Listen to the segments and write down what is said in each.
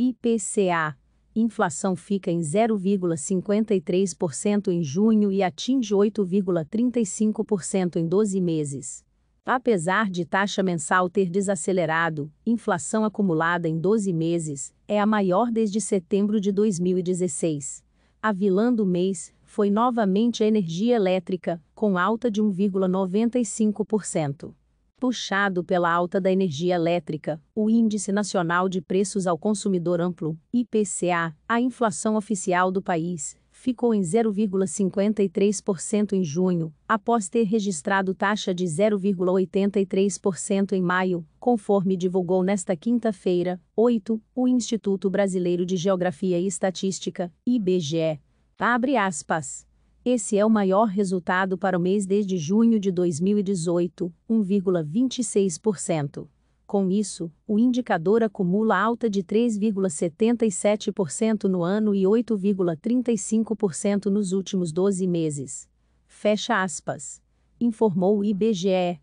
IPCA. Inflação fica em 0,53% em junho e atinge 8,35% em 12 meses. Apesar de taxa mensal ter desacelerado, inflação acumulada em 12 meses é a maior desde setembro de 2016. A vilã do mês foi novamente a energia elétrica, com alta de 1,95%. Puxado pela alta da energia elétrica, o Índice Nacional de Preços ao Consumidor Amplo, IPCA, a inflação oficial do país, ficou em 0,53% em junho, após ter registrado taxa de 0,83% em maio, conforme divulgou nesta quinta-feira, 8, o Instituto Brasileiro de Geografia e Estatística, IBGE. Abre aspas. Esse é o maior resultado para o mês desde junho de 2018, 1,26%. Com isso, o indicador acumula alta de 3,77% no ano e 8,35% nos últimos 12 meses. Fecha aspas. Informou o IBGE.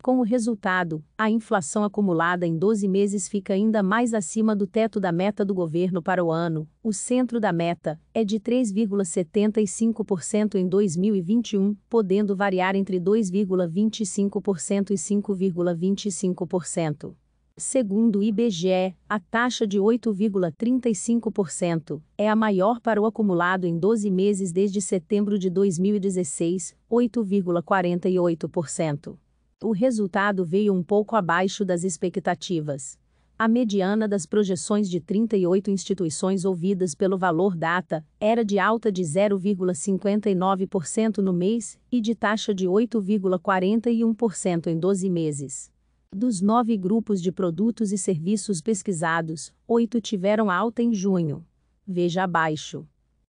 Com o resultado, a inflação acumulada em 12 meses fica ainda mais acima do teto da meta do governo para o ano. O centro da meta é de 3,75% em 2021, podendo variar entre 2,25% e 5,25%. Segundo o IBGE, a taxa de 8,35% é a maior para o acumulado em 12 meses desde setembro de 2016, 8,48%. O resultado veio um pouco abaixo das expectativas. A mediana das projeções de 38 instituições ouvidas pelo valor data era de alta de 0,59% no mês e de taxa de 8,41% em 12 meses. Dos nove grupos de produtos e serviços pesquisados, oito tiveram alta em junho. Veja abaixo.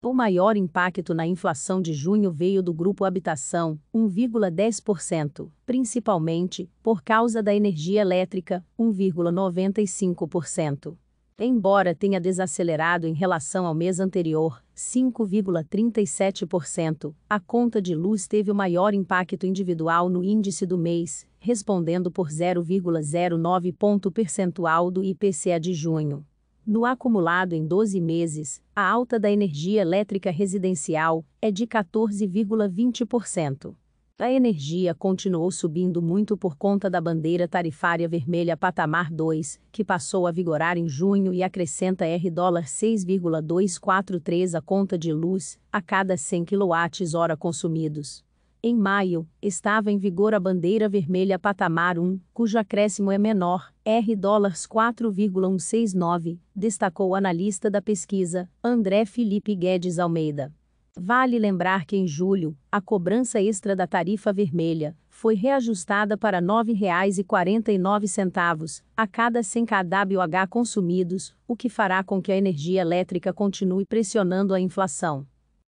O maior impacto na inflação de junho veio do grupo habitação, 1,10%, principalmente por causa da energia elétrica, 1,95%. Embora tenha desacelerado em relação ao mês anterior, 5,37%, a conta de luz teve o maior impacto individual no índice do mês, respondendo por 0,09 ponto percentual do IPCA de junho. No acumulado em 12 meses, a alta da energia elétrica residencial é de 14,20%. A energia continuou subindo muito por conta da bandeira tarifária vermelha patamar 2, que passou a vigorar em junho e acrescenta R$ 6,243 a conta de luz a cada 100 kWh consumidos. Em maio, estava em vigor a bandeira vermelha patamar 1, cujo acréscimo é menor, R$ 4,169, destacou o analista da pesquisa, André Felipe Guedes Almeida. Vale lembrar que em julho, a cobrança extra da tarifa vermelha foi reajustada para R$ 9,49 a cada 100 kWh consumidos, o que fará com que a energia elétrica continue pressionando a inflação.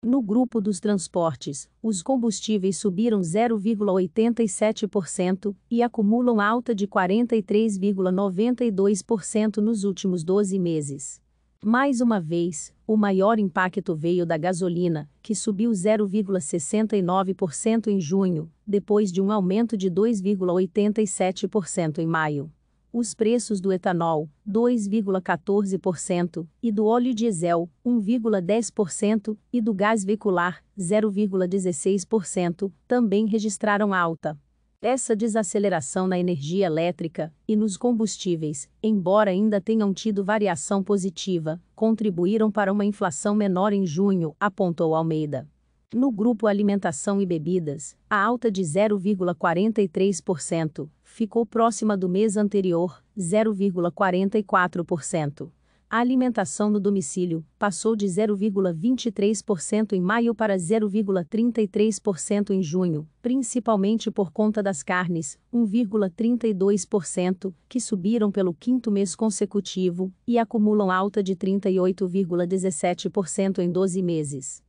No grupo dos transportes, os combustíveis subiram 0,87% e acumulam alta de 43,92% nos últimos 12 meses. Mais uma vez, o maior impacto veio da gasolina, que subiu 0,69% em junho, depois de um aumento de 2,87% em maio os preços do etanol, 2,14%, e do óleo diesel, 1,10%, e do gás veicular, 0,16%, também registraram alta. Essa desaceleração na energia elétrica e nos combustíveis, embora ainda tenham tido variação positiva, contribuíram para uma inflação menor em junho, apontou Almeida. No grupo Alimentação e Bebidas, a alta de 0,43% ficou próxima do mês anterior, 0,44%. A alimentação no domicílio passou de 0,23% em maio para 0,33% em junho, principalmente por conta das carnes, 1,32%, que subiram pelo quinto mês consecutivo e acumulam alta de 38,17% em 12 meses.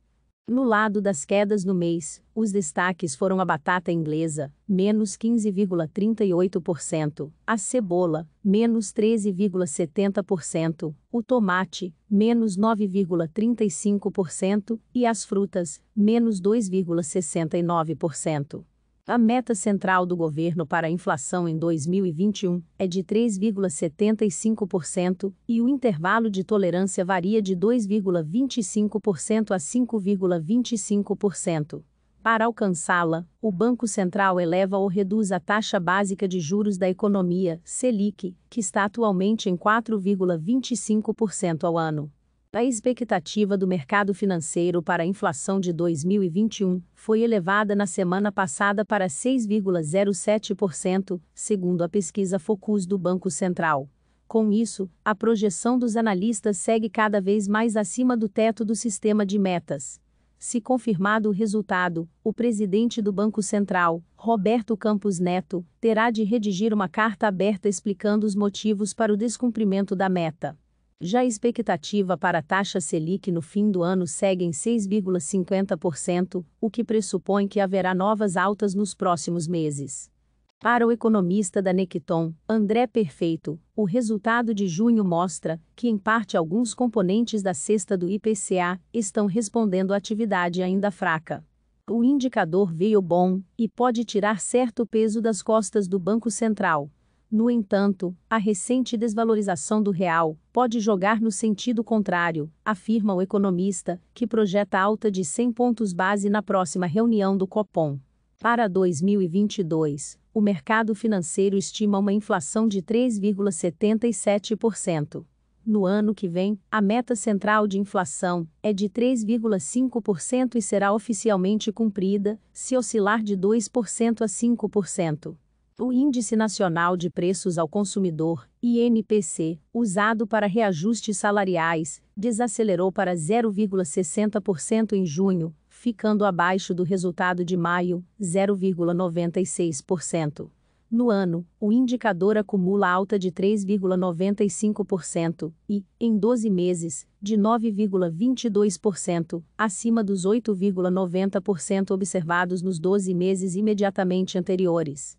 No lado das quedas no mês, os destaques foram a batata inglesa, menos 15,38%, a cebola, menos 13,70%, o tomate, menos 9,35% e as frutas, menos 2,69%. A meta central do governo para a inflação em 2021 é de 3,75% e o intervalo de tolerância varia de 2,25% a 5,25%. Para alcançá-la, o Banco Central eleva ou reduz a taxa básica de juros da economia, Selic, que está atualmente em 4,25% ao ano a expectativa do mercado financeiro para a inflação de 2021 foi elevada na semana passada para 6,07%, segundo a pesquisa Focus do Banco Central. Com isso, a projeção dos analistas segue cada vez mais acima do teto do sistema de metas. Se confirmado o resultado, o presidente do Banco Central, Roberto Campos Neto, terá de redigir uma carta aberta explicando os motivos para o descumprimento da meta. Já a expectativa para a taxa Selic no fim do ano segue em 6,50%, o que pressupõe que haverá novas altas nos próximos meses. Para o economista da Necton, André Perfeito, o resultado de junho mostra que, em parte, alguns componentes da cesta do IPCA estão respondendo à atividade ainda fraca. O indicador veio bom e pode tirar certo peso das costas do Banco Central. No entanto, a recente desvalorização do real pode jogar no sentido contrário, afirma o economista, que projeta alta de 100 pontos base na próxima reunião do Copom. Para 2022, o mercado financeiro estima uma inflação de 3,77%. No ano que vem, a meta central de inflação é de 3,5% e será oficialmente cumprida se oscilar de 2% a 5%. O Índice Nacional de Preços ao Consumidor, INPC, usado para reajustes salariais, desacelerou para 0,60% em junho, ficando abaixo do resultado de maio, 0,96%. No ano, o indicador acumula alta de 3,95% e, em 12 meses, de 9,22%, acima dos 8,90% observados nos 12 meses imediatamente anteriores.